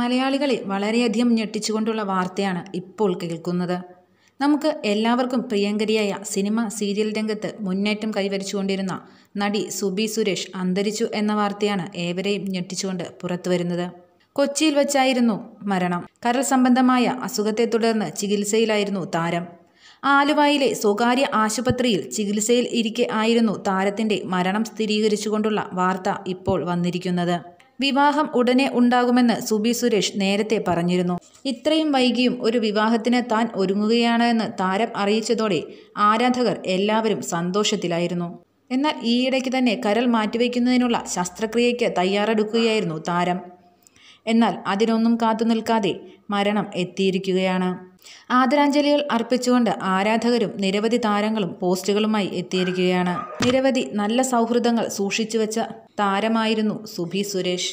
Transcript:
മലയാളികളെ വളരെയധികം ഞെട്ടിച്ചുകൊണ്ടുള്ള വാർത്തയാണ് ഇപ്പോൾ കേൾക്കുന്നത് നമുക്ക് എല്ലാവർക്കും പ്രിയങ്കരിയായ സിനിമ സീരിയൽ രംഗത്ത് മുന്നേറ്റം കൈവരിച്ചുകൊണ്ടിരുന്ന നടി സുബി സുരേഷ് അന്തരിച്ചു എന്ന വാർത്തയാണ് ഏവരെയും ഞെട്ടിച്ചുകൊണ്ട് പുറത്തുവരുന്നത് കൊച്ചിയിൽ വച്ചായിരുന്നു മരണം കരൾ സംബന്ധമായ അസുഖത്തെ തുടർന്ന് ചികിത്സയിലായിരുന്നു താരം ആലുവായിലെ സ്വകാര്യ ആശുപത്രിയിൽ ചികിത്സയിൽ ഇരിക്കെ ആയിരുന്നു താരത്തിൻ്റെ മരണം സ്ഥിരീകരിച്ചുകൊണ്ടുള്ള വാർത്ത ഇപ്പോൾ വന്നിരിക്കുന്നത് വിവാഹം ഉടനെ ഉണ്ടാകുമെന്ന് സുബി സുരേഷ് നേരത്തെ പറഞ്ഞിരുന്നു ഇത്രയും വൈകിയും ഒരു വിവാഹത്തിന് താൻ ഒരുങ്ങുകയാണ് എന്ന് താരം അറിയിച്ചതോടെ ആരാധകർ എല്ലാവരും സന്തോഷത്തിലായിരുന്നു എന്നാൽ ഈയിടയ്ക്ക് തന്നെ കരൾ മാറ്റിവെക്കുന്നതിനുള്ള ശസ്ത്രക്രിയയ്ക്ക് തയ്യാറെടുക്കുകയായിരുന്നു താരം എന്നാൽ അതിനൊന്നും കാത്തു നിൽക്കാതെ മരണം എത്തിയിരിക്കുകയാണ് ആദരാഞ്ജലികൾ അർപ്പിച്ചുകൊണ്ട് ആരാധകരും നിരവധി താരങ്ങളും പോസ്റ്റുകളുമായി എത്തിയിരിക്കുകയാണ് നിരവധി നല്ല സൗഹൃദങ്ങൾ സൂക്ഷിച്ചു വെച്ച താരമായിരുന്നു സുഭി സുരേഷ്